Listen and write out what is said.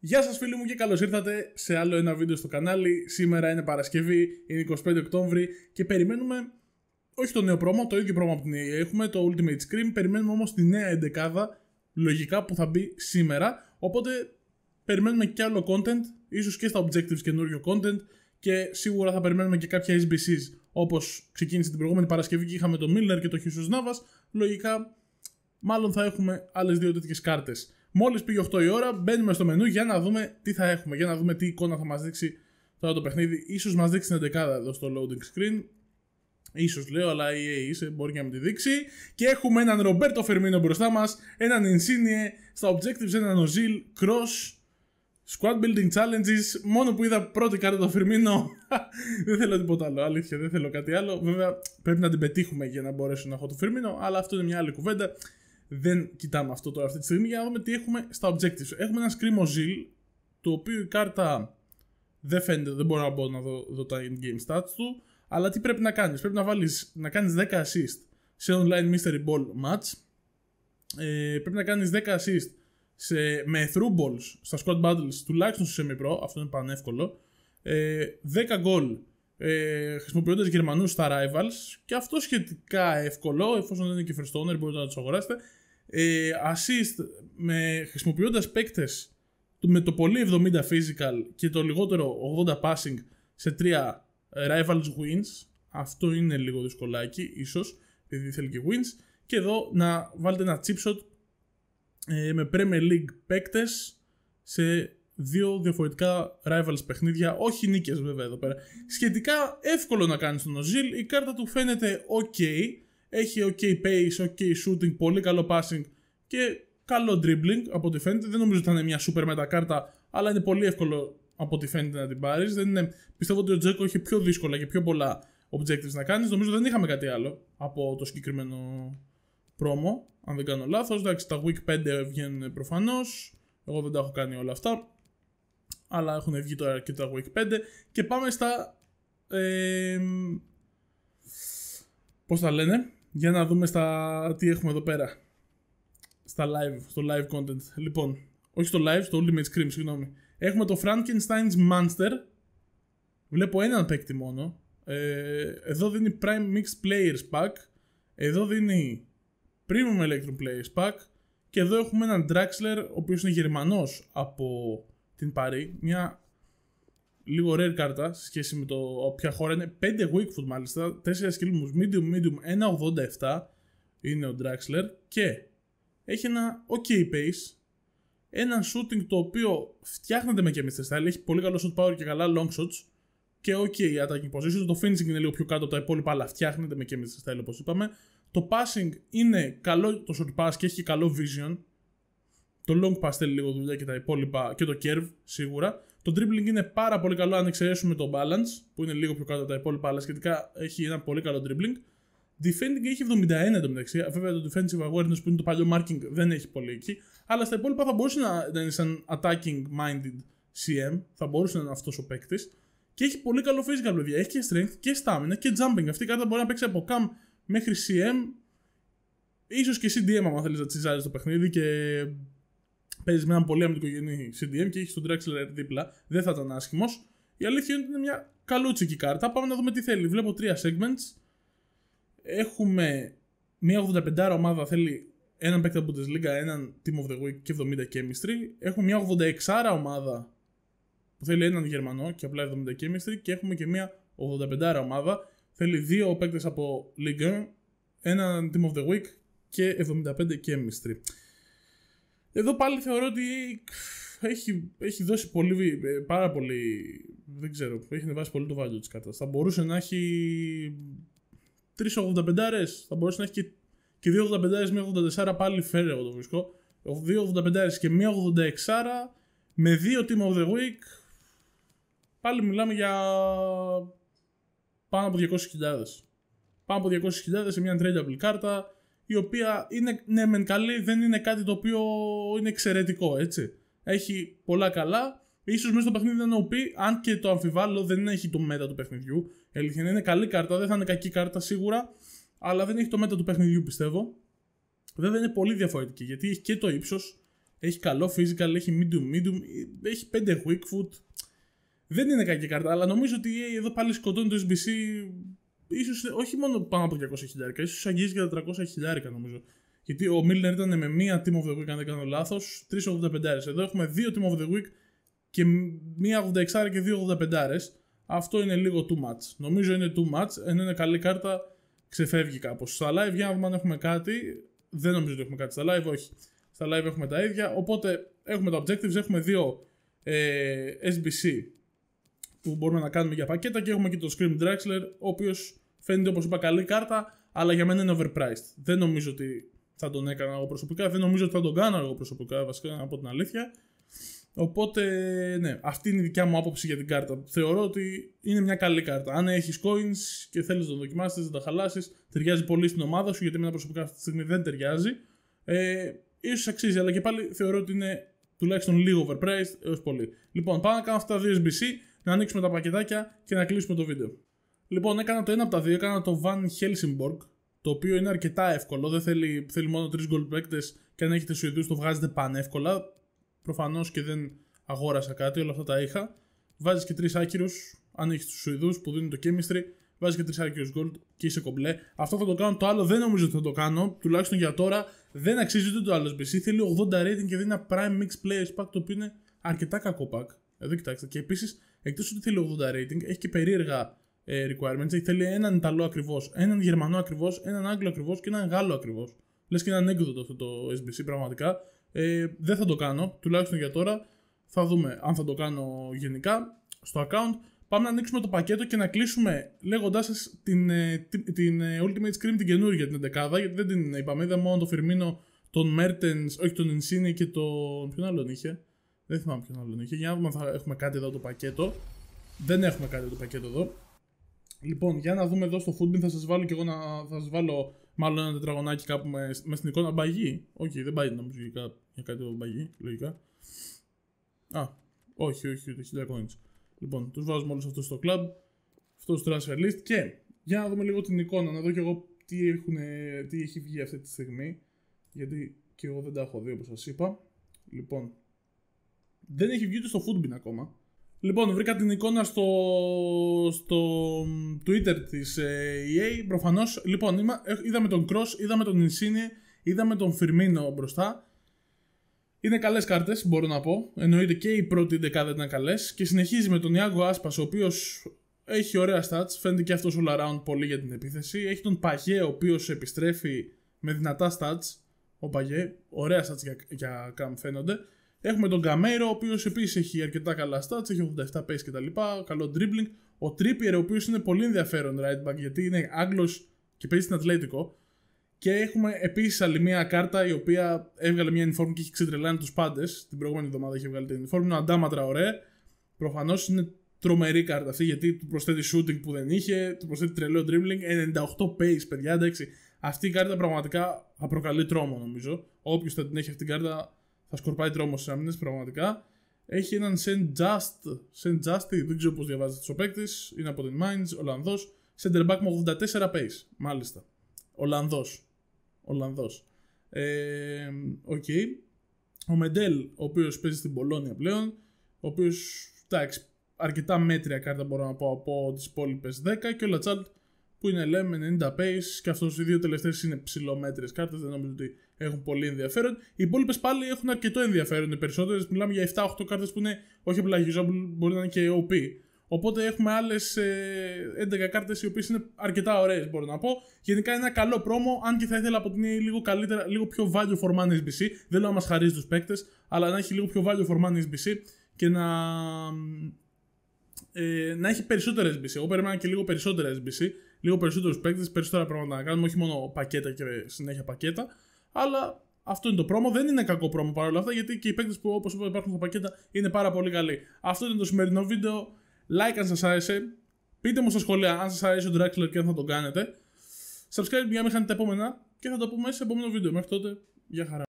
Γεια σας φίλοι μου και καλώς ήρθατε σε άλλο ένα βίντεο στο κανάλι. Σήμερα είναι Παρασκευή, είναι 25 Οκτώβρη και περιμένουμε όχι το νέο πρόμο, το ίδιο πρόμο από την e έχουμε, το Ultimate Scream. Περιμένουμε όμως τη νέα εντεκάδα λογικά που θα μπει σήμερα. Οπότε περιμένουμε και άλλο content, ίσως και στα objectives καινούριο content και σίγουρα θα περιμένουμε και κάποια SBCs όπως ξεκίνησε την προηγούμενη Παρασκευή και είχαμε το Miller και το Jesus Navas, Λογικά μάλλον θα έχουμε άλλες δύο τέτοιες κάρτες. Μόλις πήγε 8 η ώρα, μπαίνουμε στο μενού για να δούμε τι θα έχουμε, για να δούμε τι εικόνα θα μας δείξει τώρα το παιχνίδι. σω μας δείξει την 11 εδώ στο loading screen. Ίσως λέω, αλλά η EA ε είσαι, μπορεί και να μου τη δείξει. Και έχουμε έναν Ρομπέρτο Φερμίνο μπροστά μας, έναν Insigne στα objectives, έναν Ozil, Cross, Squad Building Challenges. Μόνο που είδα πρώτη κάρτα το Φερμίνο, δεν θέλω τίποτα άλλο. Αλήθεια, δεν θέλω κάτι άλλο. Βέβαια, πρέπει να την πετύχουμε για να μπορέσω να έχω το Φερμίνο, αλλά αυτό είναι μια άλλη κουβέντα δεν κοιτάμε αυτό τώρα αυτή τη στιγμή για να δούμε τι έχουμε στα objectives. Έχουμε ένα σκρίμο το οποίο η κάρτα δεν φαίνεται, δεν μπορώ να μπω να δω, δω τα in-game stats του, αλλά τι πρέπει να κάνεις. Πρέπει να, βάλεις, να κάνεις 10 assist σε online mystery ball match, ε, πρέπει να κάνεις 10 assist σε, με through balls στα squad battles, τουλάχιστον στο semi-pro, αυτό είναι πανεύκολο, ε, 10 goal ε, χρησιμοποιώντας Γερμανούς στα rivals και αυτό σχετικά εύκολο, εφόσον δεν είναι και first owner, μπορείτε να τους αγοράσετε ε, assist με, χρησιμοποιώντας παίκτες με το πολύ 70 physical και το λιγότερο 80 passing σε 3 rivals wins. Αυτό είναι λίγο δυσκολάκι ίσως, επειδή θέλει και wins. Και εδώ να βάλετε ένα chip shot ε, με Premier League παίκτες σε δύο διαφορετικά rivals παιχνίδια, όχι νίκες βέβαια εδώ πέρα. Σχετικά εύκολο να κάνεις τον Οζίλ, η κάρτα του φαίνεται ok, έχει ok pace, ok shooting, πολύ καλό passing και καλό dribbling από ό,τι φαίνεται. Δεν νομίζω ότι θα είναι μια super κάρτα αλλά είναι πολύ εύκολο από ό,τι φαίνεται να την πάρεις. Είναι... Πιστεύω ότι ο Τζέκο έχει πιο δύσκολα και πιο πολλά objectives να κάνεις. Νομίζω δεν είχαμε κάτι άλλο από το συγκεκριμένο πρόμο, αν δεν κάνω λάθος. Εντάξει, τα Week 5 βγαίνουν προφανώς. Εγώ δεν τα έχω κάνει όλα αυτά. Αλλά έχουν βγει τώρα και τα Week 5. Και πάμε στα. Ε, Πώς τα λένε, για να δούμε στα... τι έχουμε εδώ πέρα. Στα live, στο live content. Λοιπόν, όχι στο live, στο Ultimate Scream, συγγνώμη. Έχουμε το Frankenstein's Monster. Βλέπω έναν παίκτη μόνο. Ε, εδώ δίνει Prime Mix Players Pack. Εδώ δίνει Premium Electron Players Pack. Και εδώ έχουμε έναν Draxler, ο οποίος είναι Γερμανός από την Παρή. Μια λίγο rare κάρτα σε σχέση με το ποια χώρα είναι. 5 foot μάλιστα, 4 skill medium, medium, 1,87 είναι ο Draxler και έχει ένα OK pace, ένα shooting το οποίο φτιάχνεται με chemistry style, έχει πολύ καλό shot power και καλά long shots και OK attacking position, το finishing είναι λίγο πιο κάτω από τα υπόλοιπα αλλά φτιάχνεται με chemistry style όπως είπαμε. Το passing είναι καλό το short pass και έχει καλό vision, το long pass θέλει λίγο δουλειά και τα υπόλοιπα και το curve σίγουρα. Το dribbling είναι πάρα πολύ καλό αν εξαιρέσουμε το balance, που είναι λίγο πιο κάτω από τα υπόλοιπα, αλλά σχετικά έχει ένα πολύ καλό dribbling. Defending έχει 71 μεταξύ Βέβαια το defensive awareness που είναι το παλιό marking δεν έχει πολύ εκεί. Αλλά στα υπόλοιπα θα μπορούσε να, είναι σαν attacking minded CM. Θα μπορούσε να είναι αυτός ο παίκτης. Και έχει πολύ καλό physical παιδιά. Έχει και strength και stamina και jumping. Αυτή η κάρτα μπορεί να παίξει από cam μέχρι CM. Ίσως και CDM αν θέλεις να τσιζάρεις το παιχνίδι και παίζεις με έναν πολύ αμυντικογενή CDM και έχεις τον Drexler δίπλα, δεν θα ήταν άσχημος. Η αλήθεια είναι ότι είναι μια καλούτσικη κάρτα. Πάμε να δούμε τι θέλει. Βλέπω τρία segments. Έχουμε μια 85 ομάδα θέλει έναν παίκτη από τη Λίγκα, έναν Team of the Week και 70 Chemistry. Έχουμε μια 86 ομάδα που θέλει έναν Γερμανό και απλά 70 Chemistry. Και έχουμε και μια 85 ομάδα θέλει δύο παίκτες από 1, έναν Team of the Week και 75 Chemistry. Εδώ πάλι θεωρώ ότι έχει, έχει δώσει πολύ, ε, πάρα πολύ. Δεν ξέρω, έχει ανεβάσει πολύ το value της κάρτας. Θα μπορούσε να έχει 3,85 θα μπορούσε να έχει και, και 2,85 με 84 πάλι φέρε εγώ το βρίσκω. 2,85 και 1,86 με 2 team of the week. Πάλι μιλάμε για πάνω από 200.000. Πάνω από 200.000 σε μια tradable κάρτα η οποία είναι ναι μεν καλή, δεν είναι κάτι το οποίο είναι εξαιρετικό, έτσι. Έχει πολλά καλά, ίσως μέσα στο παιχνίδι δεν οπεί, αν και το αμφιβάλλω δεν έχει το μέτα του παιχνιδιού. Αλήθεια είναι καλή κάρτα, δεν θα είναι κακή κάρτα σίγουρα, αλλά δεν έχει το μέτα του παιχνιδιού πιστεύω. Βέβαια είναι πολύ διαφορετική γιατί έχει και το ύψος, έχει καλό physical, έχει medium medium, έχει 5 weak foot. Δεν είναι κακή κάρτα, αλλά νομίζω ότι ε, εδώ πάλι σκοτώνει το SBC ίσως όχι μόνο πάνω από 200 χιλιάρικα, ίσως αγγίζει και τα 300 χιλιάρικα νομίζω. Γιατί ο Μίλνερ ήταν με μία Team of the Week, αν δεν κάνω λάθος, 3,85. Εδώ έχουμε δύο Team of the Week και μία 86 και δύο 85. Αυτό είναι λίγο too much. Νομίζω είναι too much, ενώ είναι καλή κάρτα, ξεφεύγει κάπως. Στα live, για να δούμε αν έχουμε κάτι. Δεν νομίζω ότι έχουμε κάτι στα live, όχι. Στα live έχουμε τα ίδια. Οπότε έχουμε τα objectives, έχουμε δύο ε, SBC που μπορούμε να κάνουμε για πακέτα και έχουμε και το Scream Draxler, ο οποίος φαίνεται όπως είπα καλή κάρτα, αλλά για μένα είναι overpriced. Δεν νομίζω ότι θα τον έκανα εγώ προσωπικά, δεν νομίζω ότι θα τον κάνω εγώ προσωπικά, βασικά από την αλήθεια. Οπότε, ναι, αυτή είναι η δικιά μου άποψη για την κάρτα. Θεωρώ ότι είναι μια καλή κάρτα. Αν έχεις coins και θέλεις να το δοκιμάσεις, να τα χαλάσεις, ταιριάζει πολύ στην ομάδα σου, γιατί εμένα προσωπικά αυτή τη στιγμή δεν ταιριάζει. Ε, ίσως αξίζει, αλλά και πάλι θεωρώ ότι είναι τουλάχιστον λίγο overpriced έως πολύ. Λοιπόν, πάμε να κάνω αυτά τα δύο SBC να ανοίξουμε τα πακετάκια και να κλείσουμε το βίντεο. Λοιπόν, έκανα το ένα από τα δύο, έκανα το Van Helsingborg, το οποίο είναι αρκετά εύκολο. Δεν θέλει, θέλει μόνο τρεις γκολ παίκτες και αν έχετε Σουηδούς το βγάζετε πανεύκολα. Προφανώς και δεν αγόρασα κάτι, όλα αυτά τα είχα. Βάζεις και τρεις άκυρους, αν έχεις τους Σουηδούς που δίνουν το chemistry, βάζεις και τρεις άκυρους gold και είσαι κομπλέ. Αυτό θα το κάνω. Το άλλο δεν νομίζω ότι θα το κάνω, τουλάχιστον για τώρα. Δεν αξίζει ούτε το άλλο BC. Θέλει 80 rating και δίνει ένα prime mix players pack το οποίο είναι αρκετά κακό pack. Εδώ κοιτάξτε. Και επίσης εκτός ότι θέλει 80 rating, έχει και περίεργα ε, requirements. Έχει θέλει έναν Ιταλό ακριβώς, έναν Γερμανό ακριβώς, έναν Άγγλο ακριβώς και έναν Γάλλο ακριβώς. Λες και είναι ανέκδοτο αυτό το SBC πραγματικά. Ε, δεν θα το κάνω, τουλάχιστον για τώρα. Θα δούμε αν θα το κάνω γενικά στο account. Πάμε να ανοίξουμε το πακέτο και να κλείσουμε λέγοντάς σας ε, την, την, ε, Ultimate Scream την καινούργια την 11 γιατί δεν την είπαμε. Είδα μόνο το Φιρμίνο, τον Mertens, όχι τον Insigne και τον. Ποιον άλλον είχε. Δεν θυμάμαι ποιον άλλον είχε. Για να δούμε αν θα έχουμε κάτι εδώ το πακέτο. Δεν έχουμε κάτι το πακέτο εδώ. Λοιπόν, για να δούμε εδώ στο Foodbin θα σας βάλω και εγώ να. Θα σας βάλω μάλλον ένα τετραγωνάκι κάπου με, με στην εικόνα μπαγί. Όχι, okay, δεν πάει να μου βγει κάτι εδώ μπαγί, λογικά. Α, όχι, όχι, ούτε 1000 coins. Λοιπόν, τους βάζουμε όλους αυτούς στο club. Αυτός το transfer list και για να δούμε λίγο την εικόνα, να δω κι εγώ τι, έχουν, τι έχει βγει αυτή τη στιγμή. Γιατί και εγώ δεν τα έχω δει όπως σας είπα. Λοιπόν, δεν έχει βγει ούτε στο Foodbin ακόμα. Λοιπόν, βρήκα την εικόνα στο, στο Twitter της, ε, EA. Προφανώς, λοιπόν, ε, είδαμε τον Cross, είδαμε τον Insigne, είδαμε τον Firmino μπροστά. Είναι καλές κάρτες, μπορώ να πω. Εννοείται και η πρώτη δεκάδα ήταν καλές. Και συνεχίζει με τον Ιάγκο Άσπα, ο οποίος έχει ωραία stats. Φαίνεται και αυτός all around πολύ για την επίθεση. Έχει τον Παγέ, ο οποίος επιστρέφει με δυνατά stats. Ο Παγέ, ωραία stats για, για Καμ φαίνονται. Έχουμε τον Καμέρο, ο οποίος επίσης έχει αρκετά καλά stats, έχει 87 pace κτλ. Καλό dribbling. Ο Τρίπιερ, ο οποίος είναι πολύ ενδιαφέρον right back, γιατί είναι Άγγλος και παίζει στην Ατλέτικο. Και έχουμε επίσης άλλη μια κάρτα η οποία έβγαλε μια uniform και έχει ξετρελάνει τους πάντες. Την προηγούμενη εβδομάδα είχε βγάλει την uniform. Είναι ο Αντάματρα, ωραία. Προφανώς είναι τρομερή κάρτα αυτή γιατί του προσθέτει shooting που δεν είχε, του προσθέτει τρελό dribbling. 98 pace, παιδιά, εντάξει. Αυτή η κάρτα πραγματικά θα προκαλεί τρόμο νομίζω. Όποιος θα την έχει αυτή την κάρτα θα σκορπάει τρόμο στις άμυνες, πραγματικά. Έχει έναν Σεν Just, Σεν Τζάστ δεν ξέρω πώς διαβάζεται ο παίκτης, είναι από την Minds, Ολλανδό. Σεντερμπάκ με 84 pace, μάλιστα. Ολλανδός. Ολλανδός. Ε, okay. Ο Μεντέλ, ο οποίος παίζει στην Πολώνια πλέον, ο οποίος εντάξει, αρκετά μέτρια κάρτα μπορώ να πω από τις υπόλοιπες 10 και ο Λατσάλτ που είναι λέμε 90 pace και αυτός οι δύο τελευταίες είναι ψηλομέτρες κάρτες, δεν νομίζω ότι έχουν πολύ ενδιαφέρον. Οι υπόλοιπες πάλι έχουν αρκετό ενδιαφέρον, οι περισσότερες μιλάμε για 7-8 κάρτες που είναι όχι απλά usable, μπορεί να είναι και OP. Οπότε έχουμε άλλες 11 ε, κάρτες οι οποίες είναι αρκετά ωραίες, μπορώ να πω. Γενικά είναι ένα καλό πρόμο, αν και θα ήθελα από την λίγο, καλύτερα, λίγο πιο value for money SBC. Δεν λέω να μας χαρίζει τους παίκτες, αλλά να έχει λίγο πιο value for money SBC και να, ε, να έχει περισσότερα SBC. Εγώ περίμενα και λίγο περισσότερα SBC λίγο περισσότερους παίκτες, περισσότερα πράγματα να κάνουμε, όχι μόνο πακέτα και συνέχεια πακέτα. Αλλά αυτό είναι το πρόμο. Δεν είναι κακό πρόμο παρόλα αυτά, γιατί και οι παίκτες που όπως είπα υπάρχουν στα πακέτα είναι πάρα πολύ καλοί. Αυτό ήταν το σημερινό βίντεο. Like αν σας άρεσε. Πείτε μου στα σχολεία αν σας άρεσε ο Draxler και αν θα τον κάνετε. Subscribe για να μην χάνετε τα επόμενα και θα το πούμε σε επόμενο βίντεο. Μέχρι τότε, για χαρά.